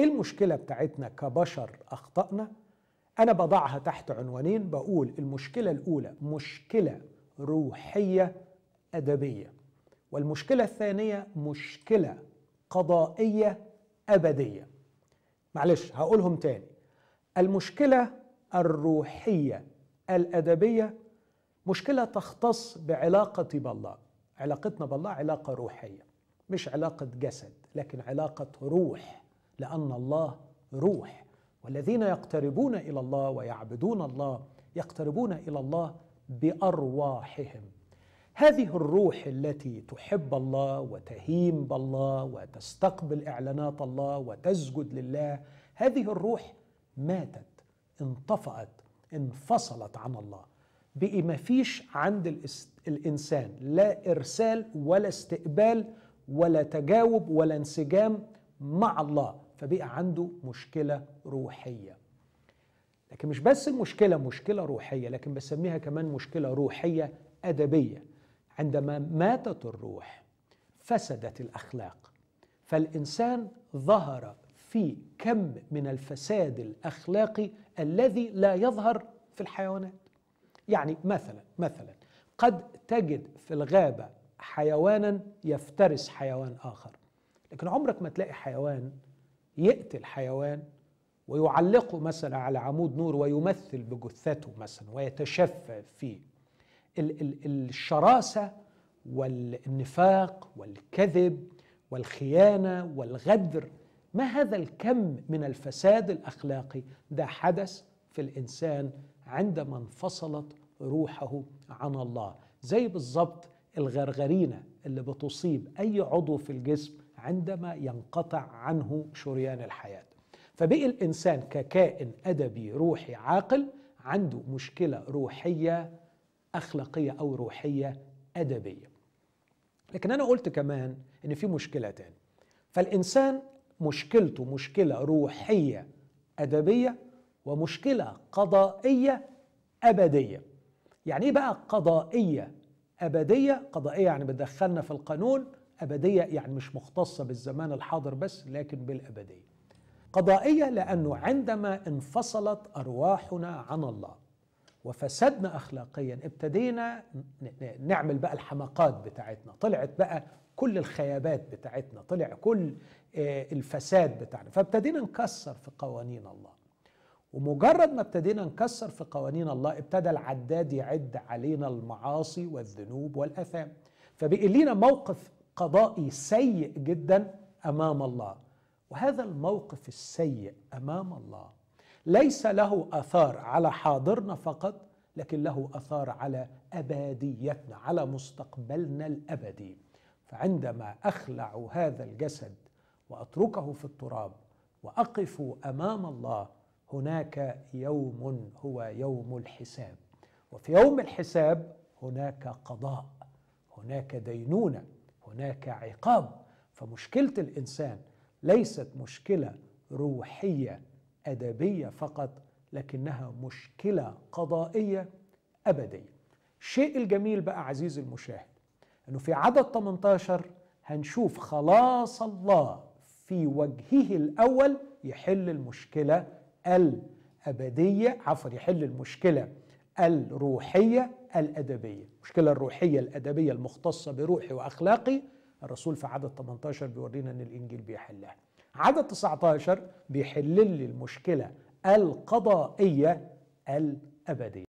ايه المشكله بتاعتنا كبشر اخطانا انا بضعها تحت عنوانين بقول المشكله الاولى مشكله روحيه ادبيه والمشكله الثانيه مشكله قضائيه ابديه معلش هقولهم تاني المشكله الروحيه الادبيه مشكله تختص بعلاقتي بالله علاقتنا بالله علاقه روحيه مش علاقه جسد لكن علاقه روح لأن الله روح والذين يقتربون إلى الله ويعبدون الله يقتربون إلى الله بأرواحهم هذه الروح التي تحب الله وتهيم بالله وتستقبل إعلانات الله وتسجد لله هذه الروح ماتت انطفأت انفصلت عن الله بقي ما فيش عند الإنسان لا إرسال ولا استقبال ولا تجاوب ولا انسجام مع الله فبقى عنده مشكلة روحية لكن مش بس المشكلة مشكلة روحية لكن بسميها كمان مشكلة روحية أدبية عندما ماتت الروح فسدت الأخلاق فالإنسان ظهر في كم من الفساد الأخلاقي الذي لا يظهر في الحيوانات يعني مثلا مثلا قد تجد في الغابة حيوانا يفترس حيوان آخر لكن عمرك ما تلاقي حيوان يقتل حيوان ويعلقه مثلا على عمود نور ويمثل بجثته مثلا ويتشفى فيه ال- ال- الشراسة والنفاق والكذب والخيانة والغدر ما هذا الكم من الفساد الأخلاقي ده حدث في الإنسان عندما انفصلت روحه عن الله زي بالظبط الغرغرينة اللي بتصيب أي عضو في الجسم عندما ينقطع عنه شريان الحياه فبقي الانسان ككائن ادبي روحي عاقل عنده مشكله روحيه اخلاقيه او روحيه ادبيه لكن انا قلت كمان ان في مشكله تاني فالانسان مشكلته مشكله روحيه ادبيه ومشكله قضائيه ابديه يعني ايه بقى قضائيه ابديه قضائيه يعني بتدخلنا في القانون أبدية يعني مش مختصة بالزمان الحاضر بس لكن بالأبدية قضائية لأنه عندما انفصلت أرواحنا عن الله وفسدنا أخلاقيا ابتدينا نعمل بقى الحماقات بتاعتنا طلعت بقى كل الخيابات بتاعتنا طلع كل آه، الفساد بتاعنا فابتدينا نكسر في قوانين الله ومجرد ما ابتدينا نكسر في قوانين الله ابتدى العداد يعد علينا المعاصي والذنوب والأثام فبقي لينا موقف قضائي سيء جدا امام الله وهذا الموقف السيء امام الله ليس له اثار على حاضرنا فقط لكن له اثار على ابديتنا على مستقبلنا الابدي فعندما اخلع هذا الجسد واتركه في التراب واقف امام الله هناك يوم هو يوم الحساب وفي يوم الحساب هناك قضاء هناك دينونه هناك عقاب فمشكله الانسان ليست مشكله روحيه ادبيه فقط لكنها مشكله قضائيه ابديه الشيء الجميل بقى عزيزي المشاهد انه في عدد 18 هنشوف خلاص الله في وجهه الاول يحل المشكله الابديه عفوا يحل المشكله الروحية الأدبية المشكلة الروحية الأدبية المختصة بروحي وأخلاقي الرسول في عدد 18 بيورينا أن الإنجيل بيحلها عدد 19 بيحلل المشكلة القضائية الأبدية